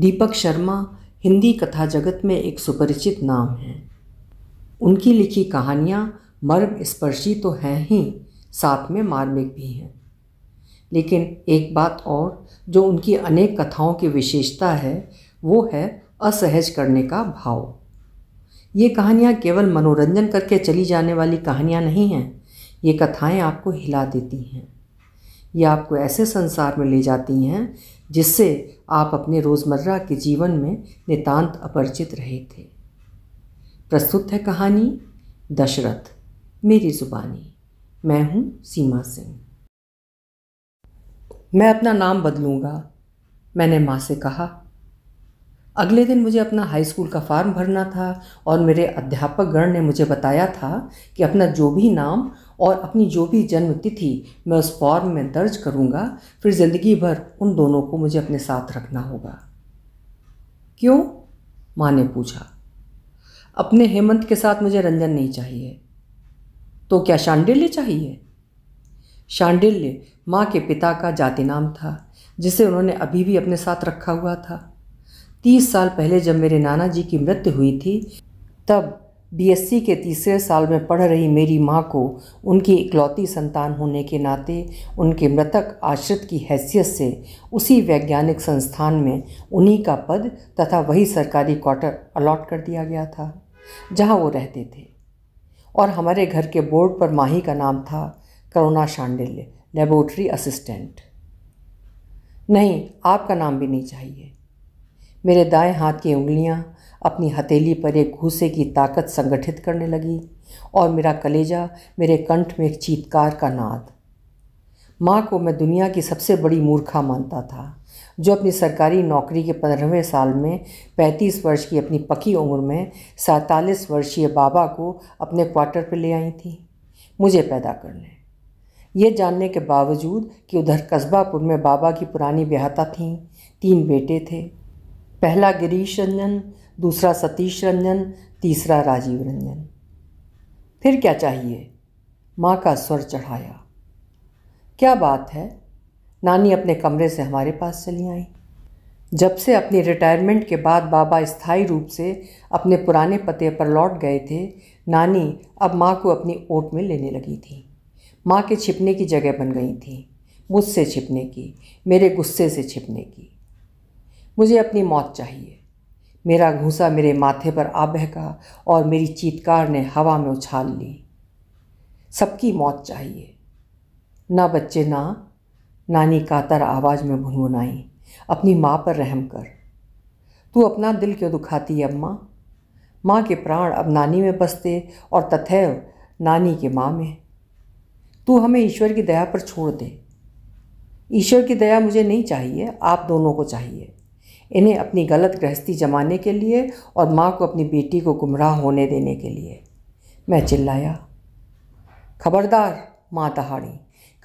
दीपक शर्मा हिंदी कथा जगत में एक सुपरिचित नाम है उनकी लिखी कहानियाँ मर्म स्पर्शी तो हैं ही साथ में मार्मिक भी हैं लेकिन एक बात और जो उनकी अनेक कथाओं की विशेषता है वो है असहज करने का भाव ये कहानियाँ केवल मनोरंजन करके चली जाने वाली कहानियाँ नहीं हैं ये कथाएँ आपको हिला देती हैं ये आपको ऐसे संसार में ले जाती हैं जिससे आप अपने रोज़मर्रा के जीवन में नितांत अपरिचित रहे थे प्रस्तुत है कहानी दशरथ मेरी ज़ुबानी मैं हूँ सीमा सिंह मैं अपना नाम बदलूँगा मैंने माँ से कहा अगले दिन मुझे अपना हाई स्कूल का फार्म भरना था और मेरे अध्यापक गण ने मुझे बताया था कि अपना जो भी नाम और अपनी जो भी जन्म तिथि मैं उस फॉर्म में दर्ज करूँगा फिर ज़िंदगी भर उन दोनों को मुझे अपने साथ रखना होगा क्यों माँ ने पूछा अपने हेमंत के साथ मुझे रंजन नहीं चाहिए तो क्या शांडिल्य चाहिए शांडिल्य माँ के पिता का जाति नाम था जिसे उन्होंने अभी भी अपने साथ रखा हुआ था तीस साल पहले जब मेरे नाना जी की मृत्यु हुई थी तब बीएससी के तीसरे साल में पढ़ रही मेरी माँ को उनकी इकलौती संतान होने के नाते उनके मृतक आश्रित की हैसियत से उसी वैज्ञानिक संस्थान में उन्हीं का पद तथा वही सरकारी क्वार्टर अलॉट कर दिया गया था जहाँ वो रहते थे और हमारे घर के बोर्ड पर माही का नाम था करुणा शांडिल्य लेबोरेटरी असिस्टेंट नहीं आपका नाम भी नहीं चाहिए मेरे दाएं हाथ की उंगलियां अपनी हथेली पर एक घूसे की ताकत संगठित करने लगी और मेरा कलेजा मेरे कंठ में एक चीतकार का नाद माँ को मैं दुनिया की सबसे बड़ी मूर्खा मानता था जो अपनी सरकारी नौकरी के पंद्रहवें साल में पैंतीस वर्ष की अपनी पकी उम्र में सैंतालीस वर्षीय बाबा को अपने क्वार्टर पर ले आई थी मुझे पैदा करने ये जानने के बावजूद कि उधर कस्बापुर में बाबा की पुरानी ब्याहता थीं तीन बेटे थे पहला गिरीश रंजन दूसरा सतीश रंजन तीसरा राजीव रंजन फिर क्या चाहिए माँ का स्वर चढ़ाया क्या बात है नानी अपने कमरे से हमारे पास चली आई जब से अपनी रिटायरमेंट के बाद बाबा स्थायी रूप से अपने पुराने पते पर लौट गए थे नानी अब माँ को अपनी ओट में लेने लगी थी माँ के छिपने की जगह बन गई थी मुझसे छिपने की मेरे गुस्से से छिपने की मुझे अपनी मौत चाहिए मेरा घूसा मेरे माथे पर आ बहका और मेरी चीतकार ने हवा में उछाल ली सबकी मौत चाहिए ना बच्चे ना नानी कातर आवाज़ में भुनभुनाई अपनी माँ पर रहम कर तू अपना दिल क्यों दुखाती है अम्मा माँ के प्राण अब नानी में बसते और तथैव नानी के माँ में तू हमें ईश्वर की दया पर छोड़ दे ईश्वर की दया मुझे नहीं चाहिए आप दोनों को चाहिए इन्हें अपनी गलत गृहस्थी जमाने के लिए और माँ को अपनी बेटी को गुमराह होने देने के लिए मैं चिल्लाया खबरदार माँ दहाड़ी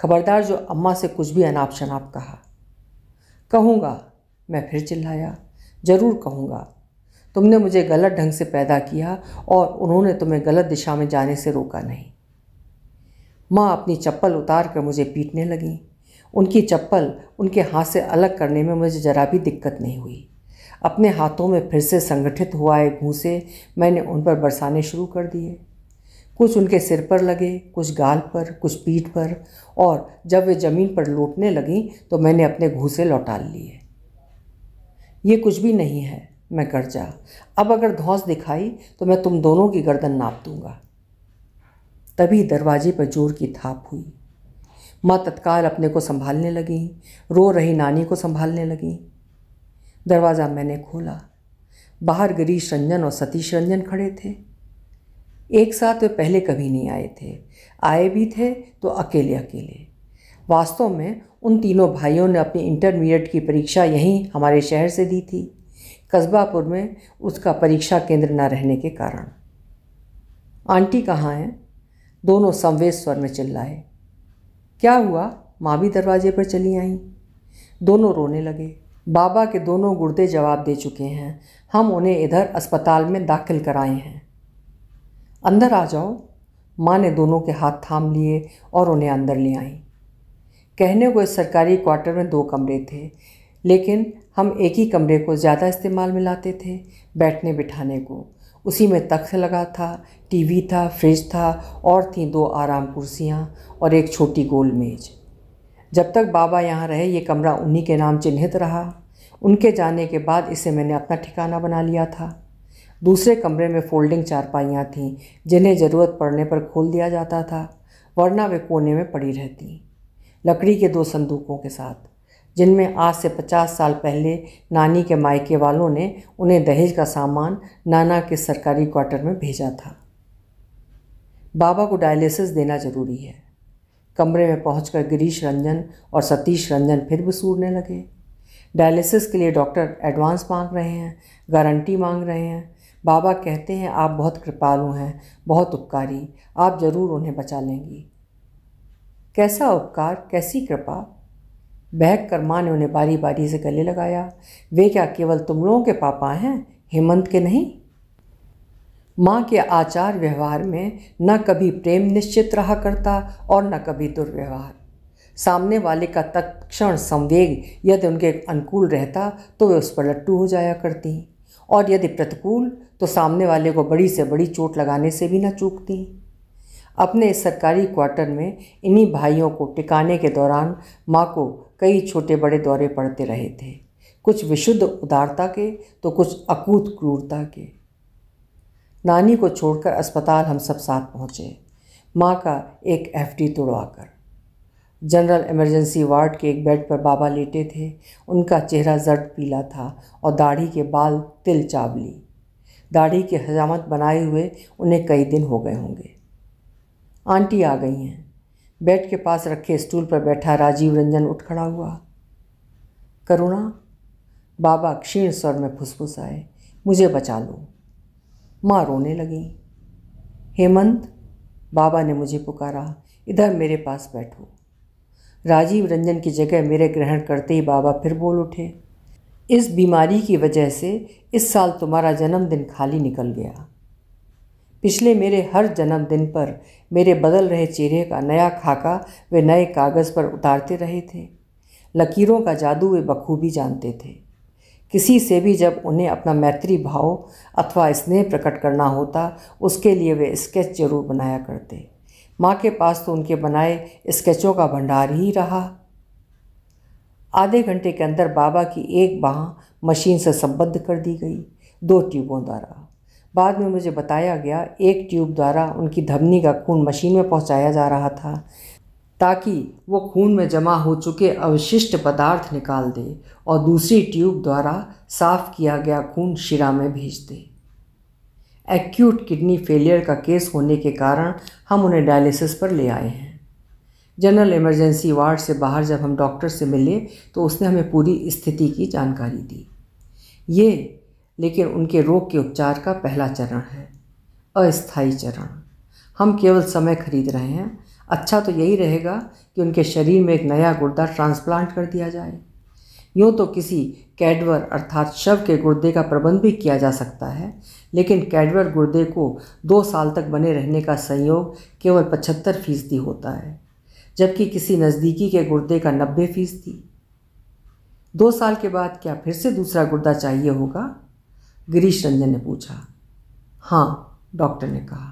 खबरदार जो अम्मा से कुछ भी अनाप शनाप कहा कहूँगा मैं फिर चिल्लाया ज़रूर कहूँगा तुमने मुझे गलत ढंग से पैदा किया और उन्होंने तुम्हें गलत दिशा में जाने से रोका नहीं माँ अपनी चप्पल उतार कर मुझे पीटने लगीं उनकी चप्पल उनके हाथ से अलग करने में मुझे जरा भी दिक्कत नहीं हुई अपने हाथों में फिर से संगठित हुआ एक घूसे मैंने उन पर बरसाने शुरू कर दिए कुछ उनके सिर पर लगे कुछ गाल पर कुछ पीठ पर और जब वे ज़मीन पर लौटने लगीं तो मैंने अपने घूसे लौटा लिए ये कुछ भी नहीं है मैं जा अब अगर धौस दिखाई तो मैं तुम दोनों की गर्दन नाप दूंगा तभी दरवाजे पर जोर की थाप हुई माँ तत्काल अपने को संभालने लगी रो रही नानी को संभालने लगी दरवाज़ा मैंने खोला बाहर गिरीश रंजन और सतीश रंजन खड़े थे एक साथ वे पहले कभी नहीं आए थे आए भी थे तो अकेले अकेले वास्तव में उन तीनों भाइयों ने अपनी इंटरमीडिएट की परीक्षा यहीं हमारे शहर से दी थी कस्बापुर में उसका परीक्षा केंद्र न रहने के कारण आंटी कहाँ हैं दोनों संवेद स्वर में चिल्लाए क्या हुआ माँ भी दरवाजे पर चली आईं दोनों रोने लगे बाबा के दोनों गुर्दे जवाब दे चुके हैं हम उन्हें इधर अस्पताल में दाखिल कराए हैं अंदर आ जाओ माँ ने दोनों के हाथ थाम लिए और उन्हें अंदर ले आई कहने को इस सरकारी क्वार्टर में दो कमरे थे लेकिन हम एक ही कमरे को ज़्यादा इस्तेमाल में लाते थे बैठने बिठाने को उसी में तख्त लगा था टीवी था फ्रिज था और थी दो आराम कुर्सियाँ और एक छोटी गोल मेज जब तक बाबा यहाँ रहे ये कमरा उन्हीं के नाम चिन्हित रहा उनके जाने के बाद इसे मैंने अपना ठिकाना बना लिया था दूसरे कमरे में फोल्डिंग चारपाइयाँ थीं जिन्हें ज़रूरत पड़ने पर खोल दिया जाता था वरना वे कोने में पड़ी रहती लकड़ी के दो संदूकों के साथ जिनमें आज से पचास साल पहले नानी के मायके वालों ने उन्हें दहेज का सामान नाना के सरकारी क्वार्टर में भेजा था बाबा को डायलिसिस देना जरूरी है कमरे में पहुंचकर गिरीश रंजन और सतीश रंजन फिर भी सूरने लगे डायलिसिस के लिए डॉक्टर एडवांस मांग रहे हैं गारंटी मांग रहे हैं बाबा कहते हैं आप बहुत कृपालु हैं बहुत उपकारी आप ज़रूर उन्हें बचा लेंगी कैसा उपकार कैसी कृपा बहक कर माँ ने उन्हें बारी बारी से गले लगाया वे क्या केवल तुम लोगों के पापा हैं हेमंत के नहीं माँ के आचार व्यवहार में न कभी प्रेम निश्चित रहा करता और न कभी दुर्व्यवहार सामने वाले का तत्क्षण संवेग यदि उनके अनुकूल रहता तो वे उस पर लट्टू हो जाया करती और यदि प्रतिकूल तो सामने वाले को बड़ी से बड़ी चोट लगाने से भी न चूकती अपने सरकारी क्वार्टर में इन्हीं भाइयों को टिकाने के दौरान माँ को कई छोटे बड़े दौरे पड़ते रहे थे कुछ विशुद्ध उदारता के तो कुछ अकूत क्रूरता के नानी को छोड़कर अस्पताल हम सब साथ पहुँचे माँ का एक एफडी तोड़वाकर जनरल इमरजेंसी वार्ड के एक बेड पर बाबा लेटे थे उनका चेहरा जर्द पीला था और दाढ़ी के बाल तिल चावली दाढ़ी की हजामत बनाए हुए उन्हें कई दिन हो गए होंगे आंटी आ गई हैं बेड के पास रखे स्टूल पर बैठा राजीव रंजन उठ खड़ा हुआ करुणा बाबा क्षीण स्वर में फुसफुस आए मुझे बचा लो माँ रोने लगी हेमंत बाबा ने मुझे पुकारा इधर मेरे पास बैठो राजीव रंजन की जगह मेरे ग्रहण करते ही बाबा फिर बोल उठे इस बीमारी की वजह से इस साल तुम्हारा जन्मदिन खाली निकल गया पिछले मेरे हर जन्मदिन पर मेरे बदल रहे चेहरे का नया खाका वे नए कागज़ पर उतारते रहे थे लकीरों का जादू वे बखूबी जानते थे किसी से भी जब उन्हें अपना मैत्री भाव अथवा स्नेह प्रकट करना होता उसके लिए वे स्केच जरूर बनाया करते माँ के पास तो उनके बनाए स्केचों का भंडार ही रहा आधे घंटे के अंदर बाबा की एक बाह मशीन से संबद्ध कर दी गई दो ट्यूबों द्वारा बाद में मुझे बताया गया एक ट्यूब द्वारा उनकी धमनी का खून मशीन में पहुंचाया जा रहा था ताकि वो खून में जमा हो चुके अवशिष्ट पदार्थ निकाल दे और दूसरी ट्यूब द्वारा साफ किया गया खून शिरा में भेज दे एक्यूट किडनी फेलियर का केस होने के कारण हम उन्हें डायलिसिस पर ले आए हैं जनरल इमरजेंसी वार्ड से बाहर जब हम डॉक्टर से मिले तो उसने हमें पूरी स्थिति की जानकारी दी ये लेकिन उनके रोग के उपचार का पहला चरण है अस्थायी चरण हम केवल समय खरीद रहे हैं अच्छा तो यही रहेगा कि उनके शरीर में एक नया गुर्दा ट्रांसप्लांट कर दिया जाए यूँ तो किसी कैडवर अर्थात शव के गुर्दे का प्रबंध भी किया जा सकता है लेकिन कैडवर गुर्दे को दो साल तक बने रहने का संयोग केवल पचहत्तर फीसदी होता है जबकि किसी नज़दीकी के गुर्दे का नब्बे फीसदी दो साल के बाद क्या फिर से दूसरा गुर्दा चाहिए होगा गिरीश रंजन ने पूछा हाँ डॉक्टर ने कहा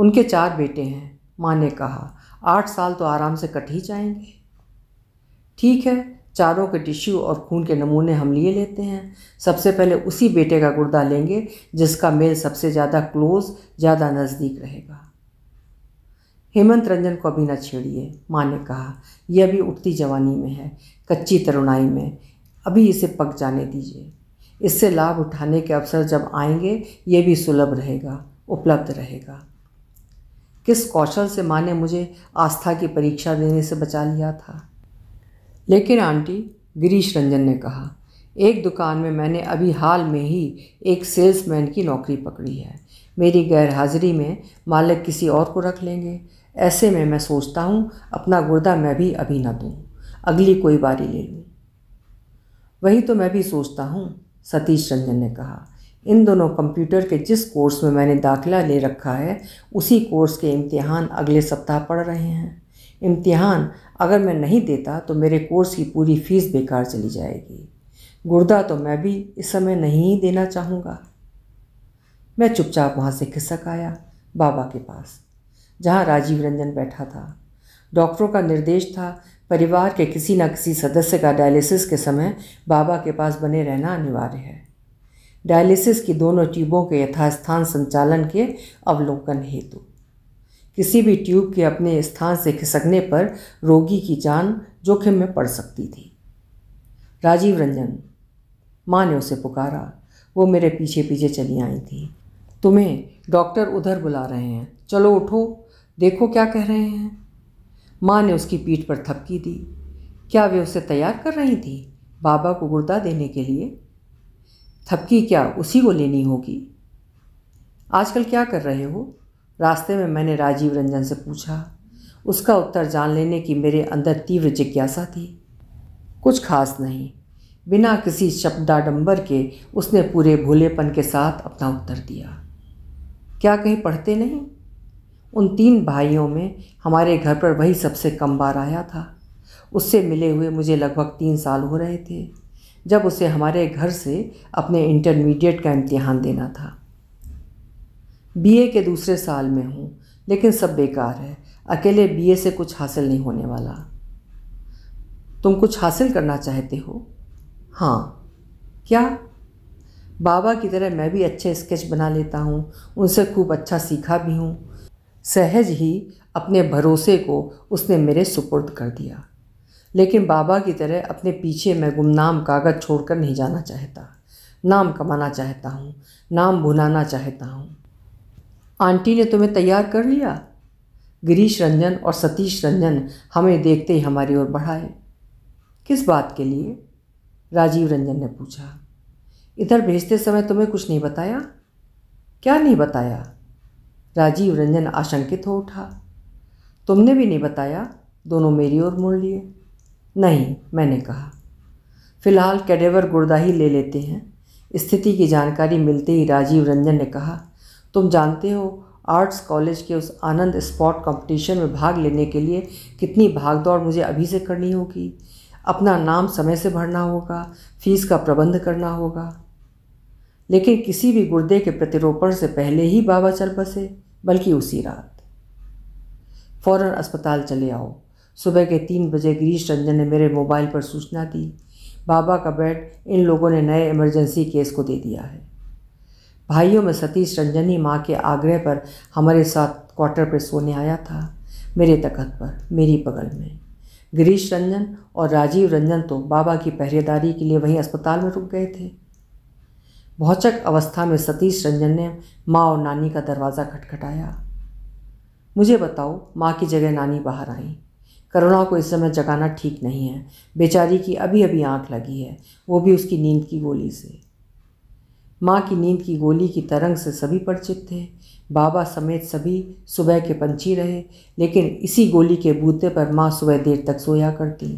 उनके चार बेटे हैं माँ ने कहा आठ साल तो आराम से कट ही जाएंगे ठीक है चारों के टिश्यू और खून के नमूने हम लिए लेते हैं सबसे पहले उसी बेटे का गुर्दा लेंगे जिसका मेल सबसे ज़्यादा क्लोज ज़्यादा नज़दीक रहेगा हेमंत रंजन को अभी ना छेड़िए माँ ने कहा यह अभी उठती जवानी में है कच्ची तरुणाई में अभी इसे पक जाने दीजिए इससे लाभ उठाने के अवसर जब आएंगे ये भी सुलभ रहेगा उपलब्ध रहेगा किस कौशल से माँ ने मुझे आस्था की परीक्षा देने से बचा लिया था लेकिन आंटी गिरीश रंजन ने कहा एक दुकान में मैंने अभी हाल में ही एक सेल्समैन की नौकरी पकड़ी है मेरी गैरहाजिरी में मालिक किसी और को रख लेंगे ऐसे में मैं सोचता हूँ अपना गुर्दा मैं भी अभी ना दूँ अगली कोई बारी ले लूँ वही तो मैं भी सोचता हूँ सतीश रंजन ने कहा इन दोनों कंप्यूटर के जिस कोर्स में मैंने दाखिला ले रखा है उसी कोर्स के इम्तिहान अगले सप्ताह पढ़ रहे हैं इम्तिहान अगर मैं नहीं देता तो मेरे कोर्स की पूरी फीस बेकार चली जाएगी गुर्दा तो मैं भी इस समय नहीं देना चाहूँगा मैं चुपचाप वहाँ से खिसक आया बाबा के पास जहाँ राजीव रंजन बैठा था डॉक्टरों का निर्देश था परिवार के किसी न किसी सदस्य का डायलिसिस के समय बाबा के पास बने रहना अनिवार्य है डायलिसिस की दोनों ट्यूबों के यथास्थान संचालन के अवलोकन हेतु किसी भी ट्यूब के अपने स्थान से खिसकने पर रोगी की जान जोखिम में पड़ सकती थी राजीव रंजन माँ ने उसे पुकारा वो मेरे पीछे पीछे चली आई थी तुम्हें डॉक्टर उधर बुला रहे हैं चलो उठो देखो क्या कह रहे हैं माँ ने उसकी पीठ पर थपकी दी क्या वे उसे तैयार कर रही थी बाबा को गुर्दा देने के लिए थपकी क्या उसी को लेनी होगी आजकल क्या कर रहे हो रास्ते में मैंने राजीव रंजन से पूछा उसका उत्तर जान लेने की मेरे अंदर तीव्र जिज्ञासा थी कुछ खास नहीं बिना किसी शब्दाडंबर के उसने पूरे भोलेपन के साथ अपना उत्तर दिया क्या कहीं पढ़ते नहीं उन तीन भाइयों में हमारे घर पर वही सबसे कम बार आया था उससे मिले हुए मुझे लगभग तीन साल हो रहे थे जब उसे हमारे घर से अपने इंटरमीडिएट का इम्तिहान देना था बीए के दूसरे साल में हूँ लेकिन सब बेकार है अकेले बीए से कुछ हासिल नहीं होने वाला तुम कुछ हासिल करना चाहते हो हाँ क्या बाबा की तरह मैं भी अच्छे स्केच बना लेता हूँ उनसे खूब अच्छा सीखा भी हूँ सहज ही अपने भरोसे को उसने मेरे सुपुर्द कर दिया लेकिन बाबा की तरह अपने पीछे मैं गुमनाम कागज़ छोड़कर नहीं जाना चाहता नाम कमाना चाहता हूँ नाम भुलाना चाहता हूँ आंटी ने तुम्हें तैयार कर लिया गिरीश रंजन और सतीश रंजन हमें देखते ही हमारी ओर बढ़ाए किस बात के लिए राजीव रंजन ने पूछा इधर भेजते समय तुम्हें कुछ नहीं बताया क्या नहीं बताया राजीव रंजन आशंकित हो उठा तुमने भी नहीं बताया दोनों मेरी ओर मुड़ लिए नहीं मैंने कहा फिलहाल कैडेवर गुर्दा ही ले लेते हैं स्थिति की जानकारी मिलते ही राजीव रंजन ने कहा तुम जानते हो आर्ट्स कॉलेज के उस आनंद स्पॉट कंपटीशन में भाग लेने के लिए कितनी भागदौड़ मुझे अभी से करनी होगी अपना नाम समय से भरना होगा फीस का प्रबंध करना होगा लेकिन किसी भी गुर्दे के प्रतिरोपण से पहले ही बाबा चल बसे बल्कि उसी रात फौरन अस्पताल चले आओ सुबह के तीन बजे गिरीश रंजन ने मेरे मोबाइल पर सूचना दी बाबा का बेड इन लोगों ने नए इमरजेंसी केस को दे दिया है भाइयों में सतीश रंजन ही माँ के आग्रह पर हमारे साथ क्वार्टर पर सोने आया था मेरे तखत पर मेरी पगल में गिरीश रंजन और राजीव रंजन तो बाबा की पहरेदारी के लिए वहीं अस्पताल में रुक गए थे भौचक अवस्था में सतीश रंजन ने माँ और नानी का दरवाज़ा खटखटाया मुझे बताओ माँ की जगह नानी बाहर आई करुणा को इस समय जगाना ठीक नहीं है बेचारी की अभी अभी आंख लगी है वो भी उसकी नींद की गोली से माँ की नींद की गोली की तरंग से सभी परिचित थे बाबा समेत सभी सुबह के पंछी रहे लेकिन इसी गोली के बूते पर माँ सुबह देर तक सोया करती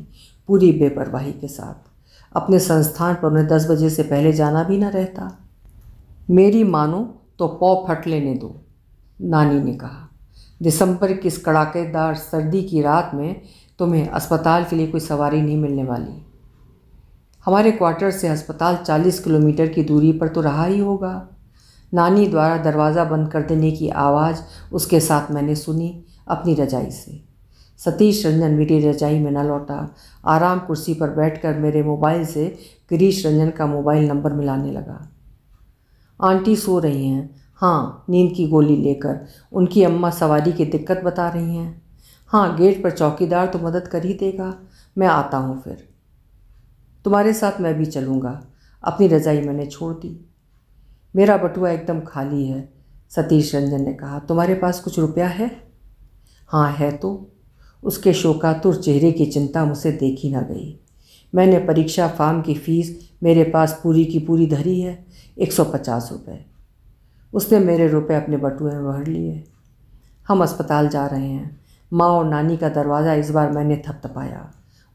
पूरी बेपरवाही के साथ अपने संस्थान पर उन्हें दस बजे से पहले जाना भी ना रहता मेरी मानो तो पौ फट लेने दो नानी ने कहा दिसंबर की इस कड़ाकेदार सर्दी की रात में तुम्हें अस्पताल के लिए कोई सवारी नहीं मिलने वाली हमारे क्वार्टर से अस्पताल 40 किलोमीटर की दूरी पर तो रहा ही होगा नानी द्वारा दरवाज़ा बंद कर देने की आवाज़ उसके साथ मैंने सुनी अपनी रजाई से सतीश रंजन मेरी रजाई में न लौटा आराम कुर्सी पर बैठकर मेरे मोबाइल से गिरीश रंजन का मोबाइल नंबर मिलाने लगा आंटी सो रही हैं हाँ नींद की गोली लेकर उनकी अम्मा सवारी की दिक्कत बता रही हैं हाँ गेट पर चौकीदार तो मदद कर ही देगा मैं आता हूँ फिर तुम्हारे साथ मैं भी चलूँगा अपनी रजाई मैंने छोड़ दी मेरा बटुआ एकदम खाली है सतीश रंजन ने कहा तुम्हारे पास कुछ रुपया है हाँ है तो उसके शोकातुर चेहरे की चिंता मुझसे देखी ना गई मैंने परीक्षा फार्म की फ़ीस मेरे पास पूरी की पूरी धरी है एक सौ पचास रुपये उसने मेरे रुपए अपने बटुए में भर लिए हम अस्पताल जा रहे हैं माँ और नानी का दरवाज़ा इस बार मैंने थपथपाया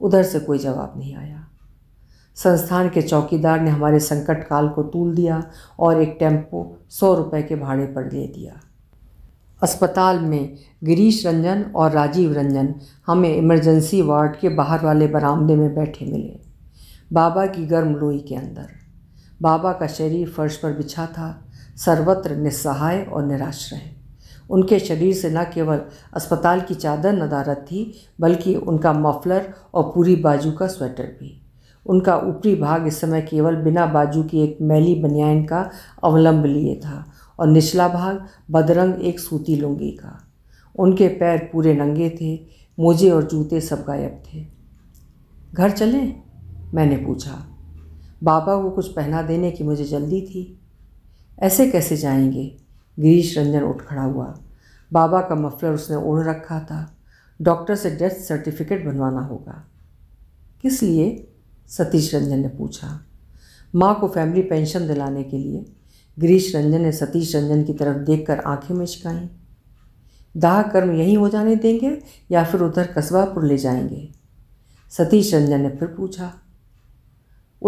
उधर से कोई जवाब नहीं आया संस्थान के चौकीदार ने हमारे संकट काल को तूल दिया और एक टेम्पो सौ रुपये के भाड़े पर ले दिया अस्पताल में गिरीश रंजन और राजीव रंजन हमें इमरजेंसी वार्ड के बाहर वाले बरामदे में बैठे मिले बाबा की गर्म लोई के अंदर बाबा का शरीर फर्श पर बिछा था सर्वत्र निस्सहाय और निराश रहे उनके शरीर से न केवल अस्पताल की चादर नदारत थी बल्कि उनका मफलर और पूरी बाजू का स्वेटर भी उनका ऊपरी भाग इस समय केवल बिना बाजू की एक मैली बनियान का अवलंब लिए था और निचला भाग बदरंग एक सूती लुंगी का उनके पैर पूरे नंगे थे मोजे और जूते सब गायब थे घर चलें मैंने पूछा बाबा को कुछ पहना देने की मुझे जल्दी थी ऐसे कैसे जाएंगे गिरीश रंजन उठ खड़ा हुआ बाबा का मफलर उसने ओढ़ रखा था डॉक्टर से डेथ सर्टिफिकेट बनवाना होगा किस लिए सतीश रंजन ने पूछा माँ को फैमिली पेंशन दिलाने के लिए गिरीश रंजन ने सतीश रंजन की तरफ देखकर आंखें मिचकाईं दाह कर्म यहीं हो जाने देंगे या फिर उधर कस्बापुर ले जाएंगे सतीश रंजन ने फिर पूछा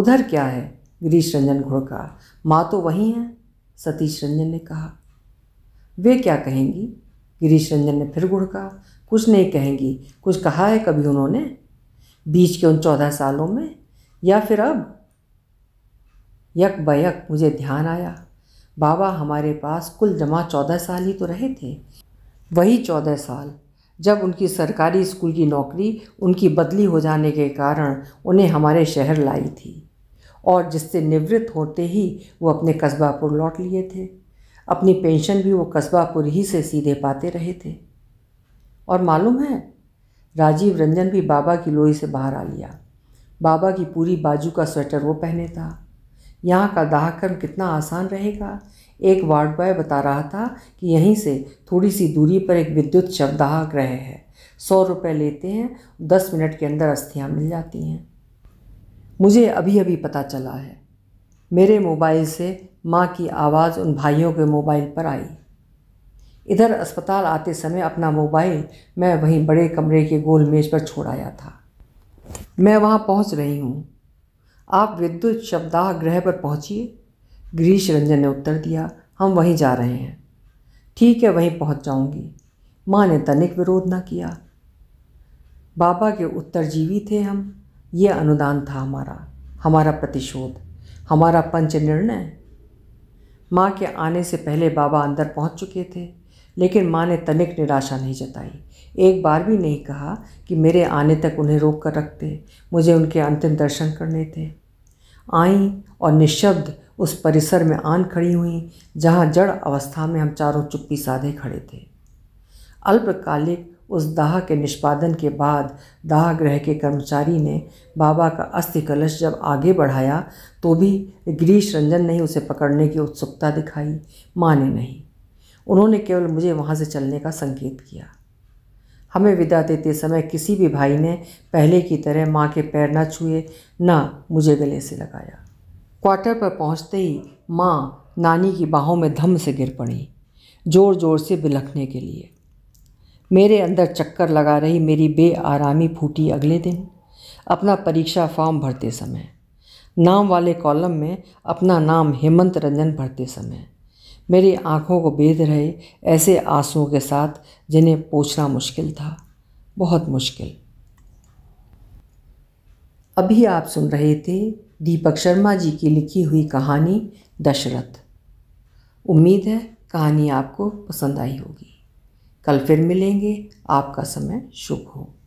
उधर क्या है गिरीश रंजन घुड़का माँ तो वही हैं सतीश रंजन ने कहा वे क्या कहेंगी गिरीश रंजन ने फिर घुड़का कुछ नहीं कहेंगी कुछ कहा है कभी उन्होंने बीच के उन चौदह सालों में या फिर अब यक बयक मुझे ध्यान आया बाबा हमारे पास कुल जमा चौदह साल ही तो रहे थे वही चौदह साल जब उनकी सरकारी स्कूल की नौकरी उनकी बदली हो जाने के कारण उन्हें हमारे शहर लाई थी और जिससे निवृत्त होते ही वो अपने कस्बापुर लौट लिए थे अपनी पेंशन भी वो कस्बापुर ही से सीधे पाते रहे थे और मालूम है राजीव रंजन भी बाबा की लोई से बाहर आ लिया बाबा की पूरी बाजू का स्वेटर वो पहने था यहाँ का दाहकर्म कितना आसान रहेगा एक वार्ड बॉय बता रहा था कि यहीं से थोड़ी सी दूरी पर एक विद्युत शवदाह ग्रह है सौ रुपये लेते हैं दस मिनट के अंदर अस्थियाँ मिल जाती हैं मुझे अभी अभी पता चला है मेरे मोबाइल से माँ की आवाज़ उन भाइयों के मोबाइल पर आई इधर अस्पताल आते समय अपना मोबाइल मैं वहीं बड़े कमरे के गोल मेज पर छोड़ आया था मैं वहाँ पहुँच रही हूँ आप विद्युत शब्दाह ग्रह पर पहुँचिए गिरीश रंजन ने उत्तर दिया हम वहीं जा रहे हैं ठीक है वहीं पहुँच जाऊँगी माँ ने तनिक विरोध ना किया बाबा के उत्तर जीवी थे हम ये अनुदान था हमारा हमारा प्रतिशोध हमारा पंच निर्णय माँ के आने से पहले बाबा अंदर पहुँच चुके थे लेकिन माँ ने तनिक निराशा नहीं जताई एक बार भी नहीं कहा कि मेरे आने तक उन्हें रोक कर रखते मुझे उनके अंतिम दर्शन करने थे आई और निशब्द उस परिसर में आन खड़ी हुई जहाँ जड़ अवस्था में हम चारों चुप्पी साधे खड़े थे अल्पकालिक उस दाह के निष्पादन के बाद दाह गृह के कर्मचारी ने बाबा का अस्थि कलश जब आगे बढ़ाया तो भी गिरीश रंजन ने उसे पकड़ने की उत्सुकता दिखाई माने नहीं उन्होंने केवल मुझे वहाँ से चलने का संकेत किया हमें विदा देते समय किसी भी भाई ने पहले की तरह माँ के पैर ना छुए ना मुझे गले से लगाया क्वार्टर पर पहुँचते ही माँ नानी की बाहों में धम से गिर पड़ी ज़ोर ज़ोर से बिलखने के लिए मेरे अंदर चक्कर लगा रही मेरी बेआरामी फूटी अगले दिन अपना परीक्षा फॉर्म भरते समय नाम वाले कॉलम में अपना नाम हेमंत रंजन भरते समय मेरी आँखों को बेद रहे ऐसे आंसुओं के साथ जिन्हें पूछना मुश्किल था बहुत मुश्किल अभी आप सुन रहे थे दीपक शर्मा जी की लिखी हुई कहानी दशरथ उम्मीद है कहानी आपको पसंद आई होगी कल फिर मिलेंगे आपका समय शुभ हो